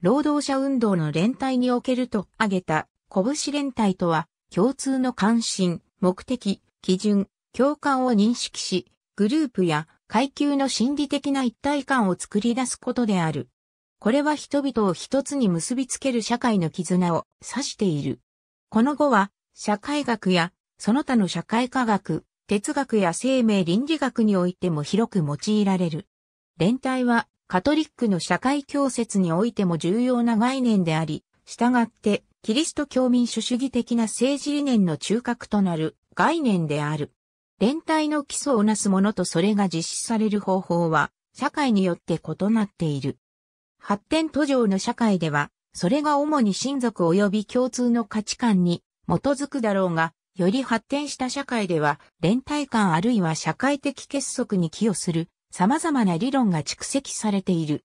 労働者運動の連帯におけると挙げた、拳連帯とは、共通の関心、目的、基準、共感を認識し、グループや階級の心理的な一体感を作り出すことである。これは人々を一つに結びつける社会の絆を指している。この後は、社会学や、その他の社会科学、哲学や生命倫理学においても広く用いられる。連帯はカトリックの社会教説においても重要な概念であり、従って、キリスト教民主主義的な政治理念の中核となる概念である。連帯の基礎をなすものとそれが実施される方法は、社会によって異なっている。発展途上の社会では、それが主に親族及び共通の価値観に基づくだろうが、より発展した社会では、連帯感あるいは社会的結束に寄与する様々な理論が蓄積されている。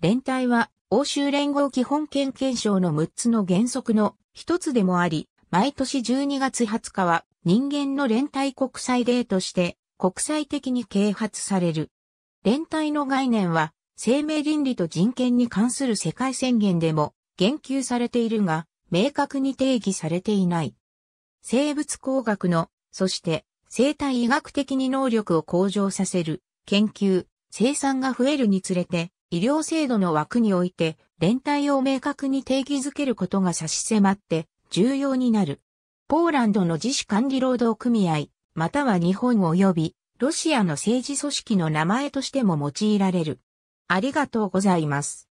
連帯は欧州連合基本権憲章の6つの原則の一つでもあり、毎年12月20日は人間の連帯国際デーとして国際的に啓発される。連帯の概念は生命倫理と人権に関する世界宣言でも言及されているが、明確に定義されていない。生物工学の、そして生態医学的に能力を向上させる研究、生産が増えるにつれて、医療制度の枠において、連帯を明確に定義づけることが差し迫って、重要になる。ポーランドの自主管理労働組合、または日本及び、ロシアの政治組織の名前としても用いられる。ありがとうございます。